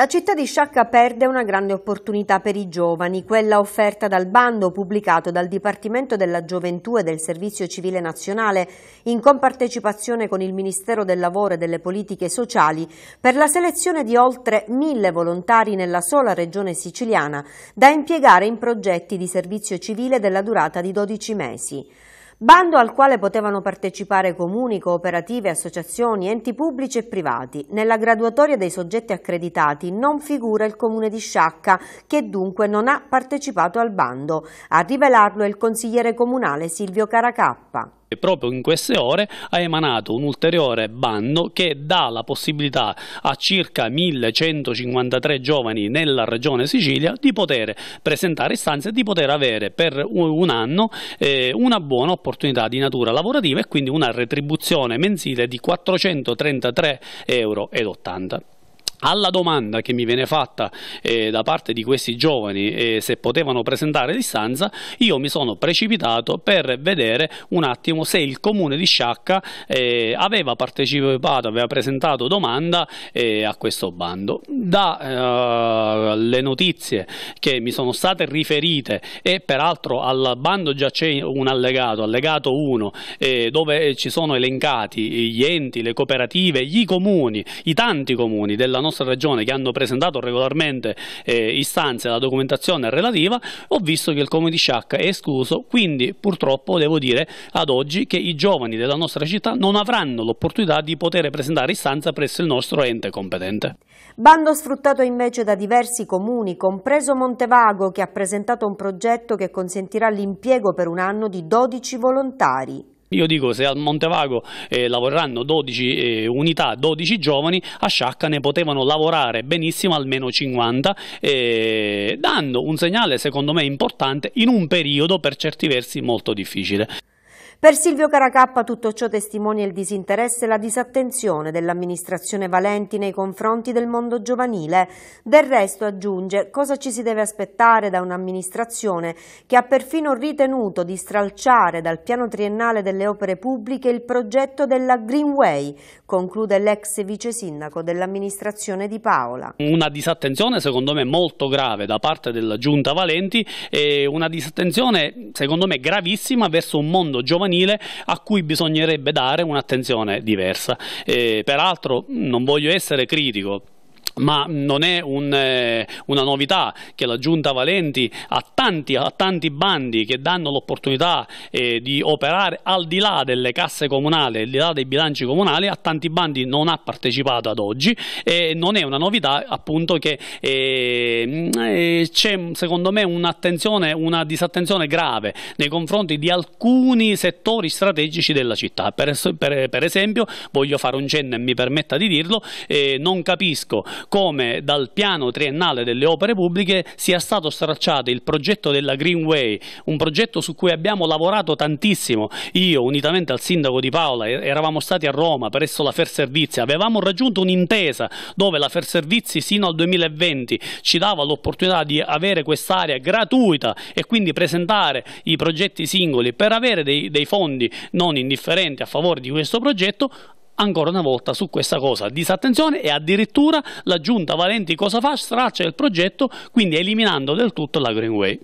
La città di Sciacca perde una grande opportunità per i giovani, quella offerta dal bando pubblicato dal Dipartimento della Gioventù e del Servizio Civile Nazionale in compartecipazione con il Ministero del Lavoro e delle Politiche Sociali per la selezione di oltre mille volontari nella sola regione siciliana da impiegare in progetti di servizio civile della durata di 12 mesi. Bando al quale potevano partecipare comuni, cooperative, associazioni, enti pubblici e privati. Nella graduatoria dei soggetti accreditati non figura il comune di Sciacca, che dunque non ha partecipato al bando. A rivelarlo è il consigliere comunale Silvio Caracappa e proprio in queste ore ha emanato un ulteriore bando che dà la possibilità a circa 1153 giovani nella regione Sicilia di poter presentare istanze e di poter avere per un anno eh, una buona opportunità di natura lavorativa e quindi una retribuzione mensile di 433,80 euro alla domanda che mi viene fatta eh, da parte di questi giovani eh, se potevano presentare distanza, io mi sono precipitato per vedere un attimo se il comune di Sciacca eh, aveva partecipato, aveva presentato domanda eh, a questo bando. Dalle eh, notizie che mi sono state riferite e peraltro al bando già c'è un allegato, allegato 1, eh, dove ci sono elencati gli enti, le cooperative, i comuni, i tanti comuni della nostra nostra regione che hanno presentato regolarmente eh, istanze alla documentazione relativa, ho visto che il comune di Sciacca è escluso, quindi purtroppo devo dire ad oggi che i giovani della nostra città non avranno l'opportunità di poter presentare istanza presso il nostro ente competente. Bando sfruttato invece da diversi comuni, compreso Montevago, che ha presentato un progetto che consentirà l'impiego per un anno di 12 volontari. Io dico se al Montevago eh, lavoreranno 12 eh, unità, 12 giovani, a Sciacca ne potevano lavorare benissimo almeno 50, eh, dando un segnale secondo me importante in un periodo per certi versi molto difficile. Per Silvio Caracappa tutto ciò testimonia il disinteresse e la disattenzione dell'amministrazione Valenti nei confronti del mondo giovanile. Del resto, aggiunge, cosa ci si deve aspettare da un'amministrazione che ha perfino ritenuto di stralciare dal piano triennale delle opere pubbliche il progetto della Greenway, conclude l'ex vice sindaco dell'amministrazione di Paola. Una disattenzione secondo me molto grave da parte della giunta Valenti e una disattenzione secondo me gravissima verso un mondo giovanile giovanile a cui bisognerebbe dare un'attenzione diversa. Eh, peraltro non voglio essere critico ma non è un, eh, una novità che la Giunta Valenti ha tanti, ha tanti bandi che danno l'opportunità eh, di operare al di là delle casse comunali, al di là dei bilanci comunali, a tanti bandi non ha partecipato ad oggi e non è una novità appunto che eh, eh, c'è secondo me un'attenzione, una disattenzione grave nei confronti di alcuni settori strategici della città. Per, per, per esempio, voglio fare un cenno e mi permetta di dirlo, eh, non capisco come dal piano triennale delle opere pubbliche sia stato stracciato il progetto della Greenway, un progetto su cui abbiamo lavorato tantissimo. Io, unitamente al sindaco di Paola, eravamo stati a Roma presso la Fer Servizi, avevamo raggiunto un'intesa dove la Fer Servizi sino al 2020 ci dava l'opportunità di avere quest'area gratuita e quindi presentare i progetti singoli per avere dei, dei fondi non indifferenti a favore di questo progetto, ancora una volta su questa cosa. Disattenzione e addirittura la giunta Valenti cosa fa? Straccia il progetto, quindi eliminando del tutto la Greenway.